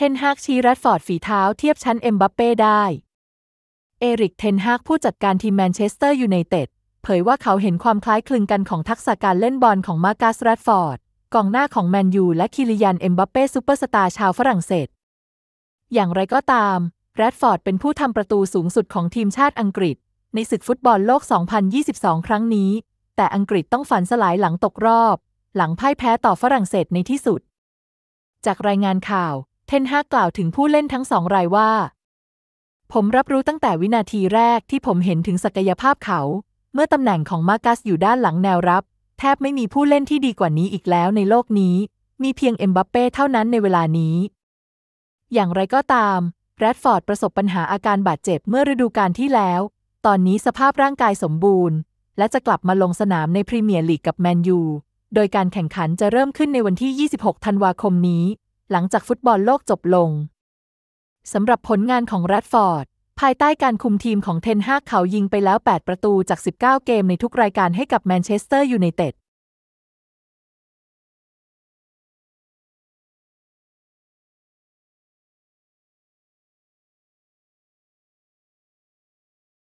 เทนฮากชี้รัดฟอร์ดฝีเท้าเทียบชั้น เอ็มบัปเป้ได้ เอริกเทนฮากผู้จัดการทีมแมนเชสเตอร์ยูไนเต็ดเผยว่าเขาเห็นความคล้ายคลึงกันของทักษะการเล่นบอลของมาการ์สรัดฟอร์ดกองหน้าของแมนยูและคิริยัน เอ็มบัปเป้ซูเปอร์สตาร์ชาวฝรั่งเศส อย่างไรก็ตาม แรดฟอร์ดเป็นผู้ทำประตูสูงสุดของทีมชาติอังกฤษ ในศึกฟุตบอลโลก 2022 ครั้งนี้ แต่อังกฤษต้องฝันสลายหลังตกรอบ หลังพ่ายแพ้ต่อฝรั่งเศสในที่สุด จากรายงานข่าวเทนฮากกล่าวถึงผู้เล่นทั้งสองรายว่า ผมรับรู้ตั้งแต่วินาทีแรกที่ผมเห็นถึงศักยภาพเขา เมื่อตำแหน่งของมากัสอยู่ด้านหลังแนวรับ แทบไม่มีผู้เล่นที่ดีกว่านี้อีกแล้วในโลกนี้ มีเพียงเอ็มบัปเป้เท่านั้นในเวลานี้ อย่างไรก็ตามแรดฟอร์ดประสบปัญหาอาการบาดเจ็บเมื่อฤดูกาลที่แล้ว ตอนนี้สภาพร่างกายสมบูรณ์ และจะกลับมาลงสนามในพรีเมียร์ลีกกับแมนยูโดยการแข่งขันจะเริ่มขึ้นในวันที่ 26ธันวาคมนี้หลังจากฟุตบอลโลกจบลง สำหรับผลงานของแรดฟอร์ด ภายใต้การคุมทีมของเทนฮากเขายิงไปแล้ว 8 ประตูจาก 19 เกมในทุกรายการให้กับแมนเชสเตอร์ยูไนเต็ด